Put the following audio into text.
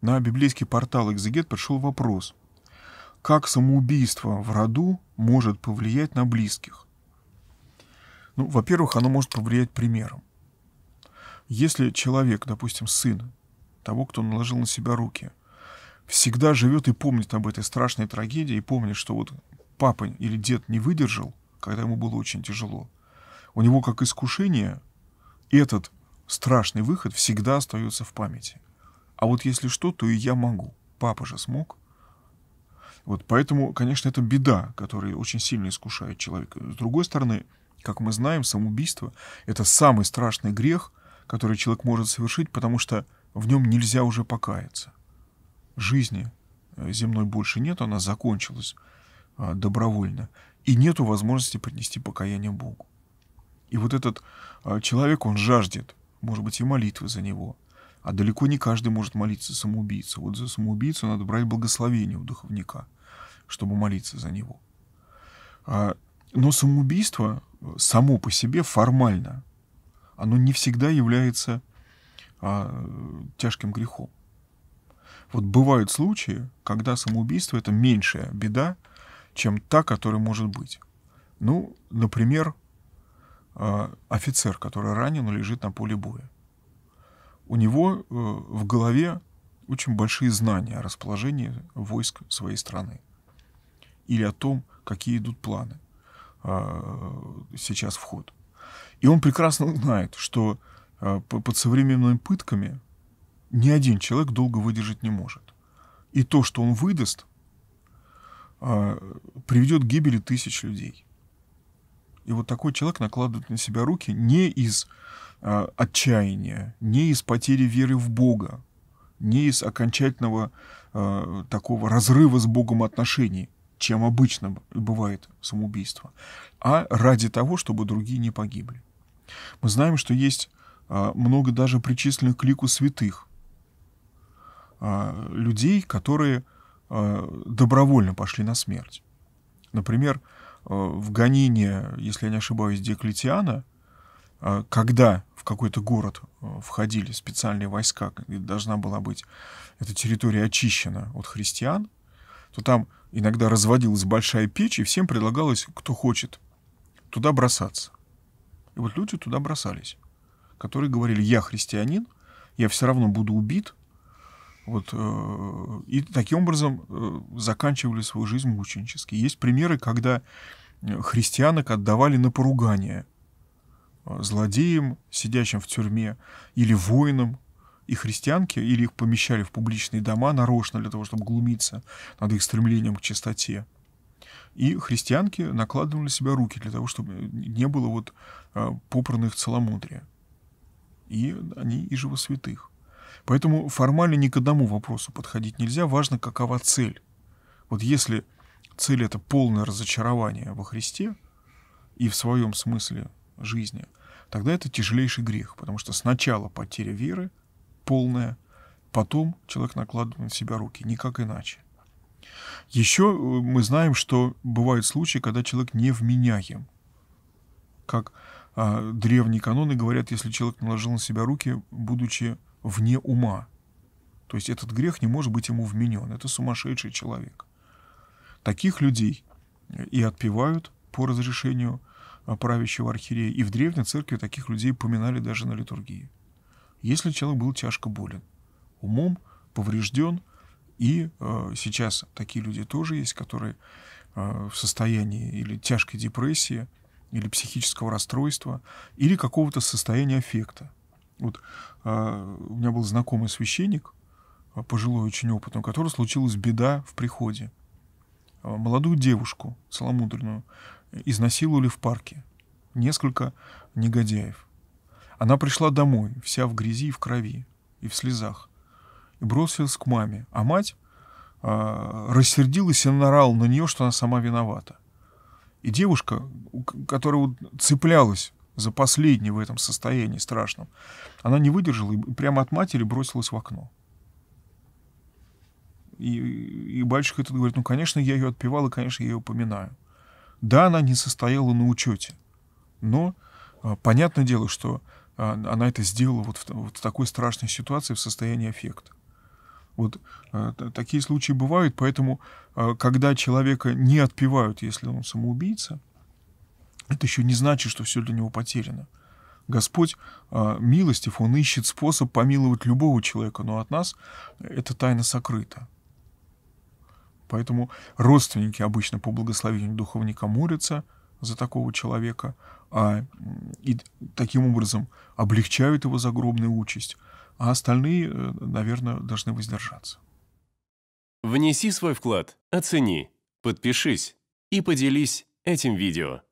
На библейский портал «Экзегет» пришел вопрос, как самоубийство в роду может повлиять на близких? Ну, во-первых, оно может повлиять примером. Если человек, допустим, сын того, кто наложил на себя руки, всегда живет и помнит об этой страшной трагедии, и помнит, что вот папа или дед не выдержал, когда ему было очень тяжело, у него как искушение этот страшный выход всегда остается в памяти – а вот если что, то и я могу. Папа же смог. Вот поэтому, конечно, это беда, которая очень сильно искушает человека. С другой стороны, как мы знаем, самоубийство — это самый страшный грех, который человек может совершить, потому что в нем нельзя уже покаяться. Жизни э, земной больше нет, она закончилась а, добровольно. И нет возможности принести покаяние Богу. И вот этот а, человек, он жаждет, может быть, и молитвы за него — а далеко не каждый может молиться самоубийца. Вот за самоубийцу надо брать благословение у духовника, чтобы молиться за него. А, но самоубийство э, само по себе формально, оно не всегда является а, тяжким грехом. Вот бывают случаи, когда самоубийство это меньшая беда, чем та, которая может быть. Ну, например, а, офицер, который ранен и лежит на поле боя у него э, в голове очень большие знания о расположении войск своей страны или о том, какие идут планы а, сейчас в ход. И он прекрасно знает, что э, под современными пытками ни один человек долго выдержать не может. И то, что он выдаст, а, приведет к гибели тысяч людей. И вот такой человек накладывает на себя руки не из э, отчаяния, не из потери веры в Бога, не из окончательного э, такого разрыва с Богом отношений, чем обычно бывает самоубийство, а ради того, чтобы другие не погибли. Мы знаем, что есть э, много даже причисленных к лику святых э, людей, которые э, добровольно пошли на смерть. Например, э, Э, в гонение, если я не ошибаюсь, Диоклетиана, э, когда в какой-то город э, входили специальные войска, должна была быть эта территория очищена от христиан, то там иногда разводилась большая печь, и всем предлагалось, кто хочет, туда бросаться. И вот люди туда бросались, которые говорили, я христианин, я все равно буду убит, вот, э, и таким образом э, заканчивали свою жизнь мученически. Есть примеры, когда э, христианок отдавали на поругание злодеям, сидящим в тюрьме, или воинам, и христианки, или их помещали в публичные дома нарочно для того, чтобы глумиться над их стремлением к чистоте. И христианки накладывали на себя руки для того, чтобы не было вот попранных целомудрия. И они и живосвятых. Поэтому формально ни к одному вопросу подходить нельзя, важно, какова цель. Вот если цель — это полное разочарование во Христе и в своем смысле жизни, тогда это тяжелейший грех, потому что сначала потеря веры полная, потом человек накладывает на себя руки, никак иначе. Еще э, мы знаем, что бывают случаи, когда человек не вменяем. Как а, древние каноны говорят, если человек наложил на себя руки, будучи вне ума. То есть этот грех не может быть ему вменен. Это сумасшедший человек. Таких людей э, и отпевают по разрешению э, правящего архиерея. И в древней церкви таких людей поминали даже на литургии. Если человек был тяжко болен, умом поврежден, и э, сейчас такие люди тоже есть, которые э, в состоянии или тяжкой депрессии, или психического расстройства, или какого-то состояния аффекта. Вот а, у меня был знакомый священник, а, пожилой очень опытный, у которого случилась беда в приходе. А, молодую девушку, целомудренную, изнасиловали в парке. Несколько негодяев. Она пришла домой, вся в грязи и в крови, и в слезах, и бросилась к маме. А мать а, рассердилась и нарала на нее, что она сама виновата. И девушка, которая цеплялась за последний в этом состоянии страшном, она не выдержала и прямо от матери бросилась в окно. И, и Бальщик этот говорит, ну, конечно, я ее отпевал, и, конечно, я ее упоминаю. Да, она не состояла на учете, но а, понятное дело, что а, она это сделала вот в, вот в такой страшной ситуации, в состоянии аффекта. Вот э, такие случаи бывают, поэтому, э, когда человека не отпевают, если он самоубийца, это еще не значит, что все для него потеряно. Господь э, милостив, Он ищет способ помиловать любого человека, но от нас эта тайна сокрыта. Поэтому родственники обычно по благословению духовника молятся за такого человека, а, и таким образом облегчают его загробную участь, а остальные, э, наверное, должны воздержаться. Внеси свой вклад, оцени, подпишись и поделись этим видео.